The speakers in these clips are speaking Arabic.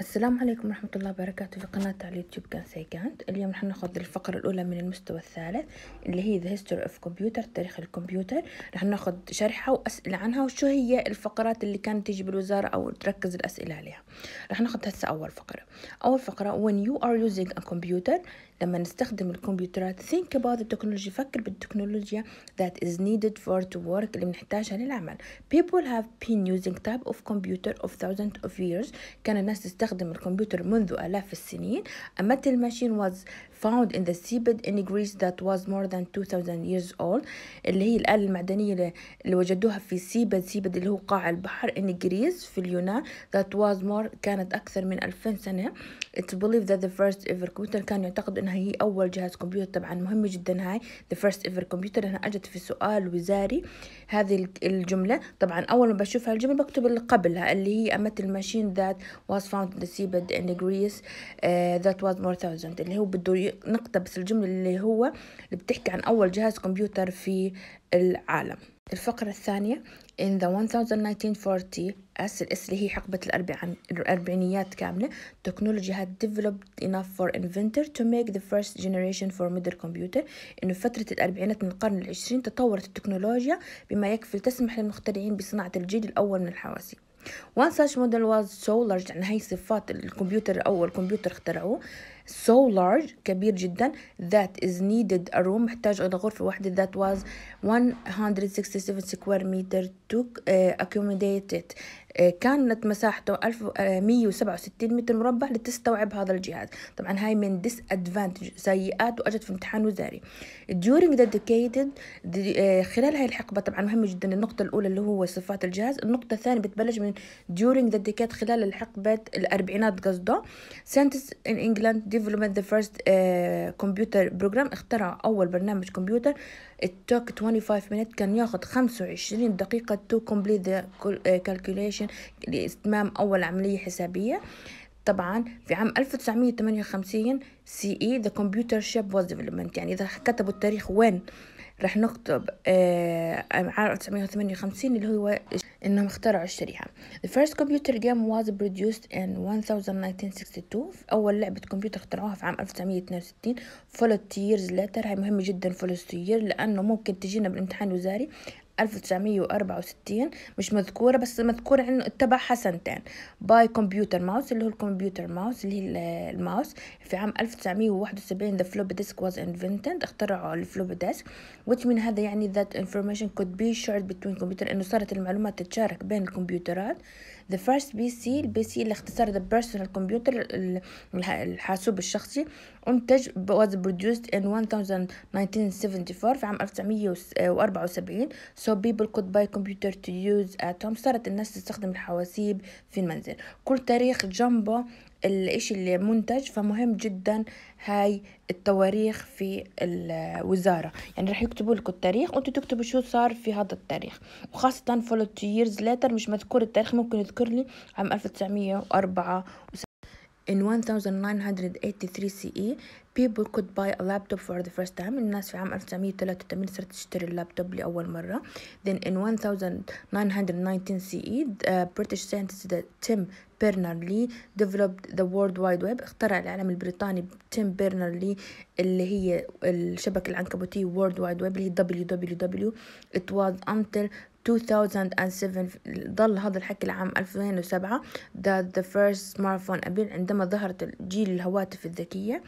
السلام عليكم ورحمة الله وبركاته في قناة على اليوتيوب كان سيكانت اليوم رح ناخذ الفقرة الأولى من المستوى الثالث اللي هي The History of Computer تاريخ الكمبيوتر رح ناخذ شرحها وأسئلة عنها وشو هي الفقرات اللي كانت تيجي بالوزارة أو تركز الأسئلة عليها رح ناخذ هسا أول فقرة أول فقرة When you are using a computer لما نستخدم الكمبيوترات Think about the technology فكر بالتكنولوجيا that is needed for to work اللي بنحتاجها للعمل People have been using type of computer of thousands of years كان الناس تستخدم يستخدم الكمبيوتر منذ آلاف السنين A metal machine was found in the seabed in Greece that was more than 2000 years old اللي هي الآلة المعدنية اللي وجدوها في سيبد سيبد اللي هو قاع البحر in Greece في اليونان that was more كانت أكثر من 2000 سنة It's believed that the first ever computer كان يعتقد أنها هي أول جهاز كمبيوتر طبعا مهمة جدا هاي the first ever computer أنا أجت في سؤال وزاري هذه الجملة طبعا أول ما بشوف هالجملة بكتب اللي قبلها اللي هي a metal machine that was found the seabed in Greece uh, that was more thousand اللي هو بده نقتبس الجملة اللي هو اللي بتحكي عن أول جهاز كمبيوتر في العالم الفقرة الثانية in the 1940 as اللي هي حقبة الأربعين الأربعينيات كاملة technology had developed enough for inventor to make the first generation for middle computer إنه فترة الأربعينات من القرن العشرين تطورت التكنولوجيا بما يكفي تسمح للمخترعين بصناعة الجيل الأول من الحواسيب One such model was so large يعني هاي صفات الكمبيوتر أول الكمبيوتر اخترعوه so large كبير جدا that is needed a room محتاج إلى غرفة واحدة that was 167 square meter to accommodate it كانت مساحته 1167 آه، متر مربع لتستوعب هذا الجهاز طبعا هاي من ديس ادفانتج سيئات واجت في امتحان وزاري during the decade آه، خلال هاي الحقبة طبعا مهمة جدا النقطة الأولى اللي هو صفات الجهاز النقطة الثانية بتبلش من during the decade خلال الحقبة الأربعينات قصده scientists in England developed the first آه، computer program اخترع أول برنامج كمبيوتر it took 25 minutes كان ياخذ 25 دقيقة to complete the calculation لاتمام أول عملية حسابية طبعا في عام 1958 سي اي ذا كمبيوتر شيب واز ديفلوبمنت يعني اذا كتبوا التاريخ وين راح نكتب آه، عام 1958 اللي هو انهم اخترعوا الشريحة The first computer game was produced in 1962 اول لعبة كمبيوتر اخترعوها في عام 1962 فولت ييرز ليتر هاي مهمة جدا فولت year لانه ممكن تجينا بالامتحان الوزاري 1964 مش مذكورة بس مذكورة انه اتبعها سنتين باي كمبيوتر ماوس اللي هو الكمبيوتر ماوس اللي هي الماوس في عام 1971 the floppy disk was invented اخترعوا الفلوبي ديسك which من هذا يعني that information could be shared between computer انه صارت المعلومات تتشارك بين الكمبيوترات the first PC البي سي اللي اختصار the personal computer الحاسوب الشخصي انتج was produced in 1974 في عام 1974 so so people could buy computer to use at home صارت الناس تستخدم الحواسيب في المنزل كل تاريخ جنبه الاشي اللي منتج فمهم جدا هاي التواريخ في الوزارة يعني رح يكتبوا لكم التاريخ وانتوا تكتبوا شو صار في هذا التاريخ وخاصة فولو تو years later مش مذكور التاريخ ممكن يذكر لي عام 1904 In 1983 CE people could buy a laptop for the first time الناس في عام 1983 صارت تشتري اللابتوب لأول مرة then in 1919 CE the British scientist Tim بيرنر lee developed the World Wide Web اخترع العالم البريطاني تيم بيرنر lee اللي هي الشبكة العنكبوتية World Wide Web اللي هي WWW it was until 2007 ظل هذا الحكي لعام 2007 that the first smartphone appeared عندما ظهرت جيل الهواتف الذكية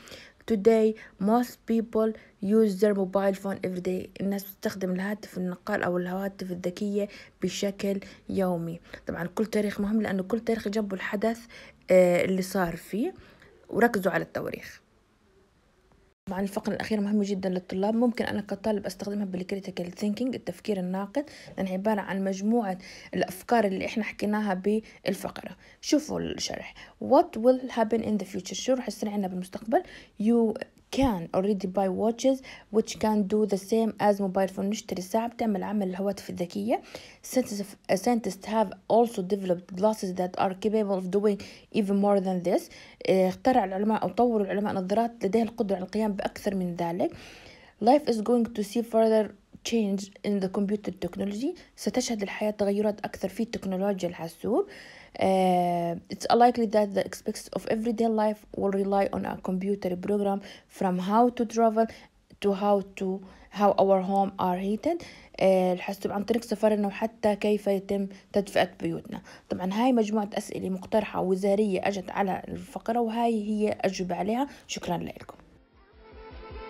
Today most people use their mobile phone every day الناس تستخدم الهاتف النقال أو الهواتف الذكية بشكل يومي طبعا كل تاريخ مهم لأنه كل تاريخ جنبه الحدث آه، اللي صار فيه وركزوا على التواريخ مع الفقرة الأخيرة مهمة جدا للطلاب ممكن أنا كطالب أستخدمها بالكريتيكال ثينكينج التفكير الناقد لأن عبارة عن مجموعة الأفكار اللي إحنا حكيناها بالفقرة شوفوا الشرح what will happen in the future شو راح يصير عندنا بالمستقبل you can already buy watches which can do the same as mobile phone نشتري ساعة بتعمل عمل الهواتف الذكية scientists have also developed glasses that are capable of doing even more than this اخترع العلماء أو طوروا العلماء نظارات لديها القدرة على القيام بأكثر من ذلك life is going to see further change in the computer technology ستشهد الحياة تغيرات أكثر في تكنولوجيا الحاسوب Uh, it's unlikely that the aspects of everyday life will rely on a computer program from how to travel to how to how our home are heated الحاسوب عن طريق سفرنا وحتى كيف يتم تدفئة بيوتنا طبعا هاي مجموعة أسئلة مقترحة وزارية أجت على الفقرة وهاي هي أجوبة عليها شكرا لكم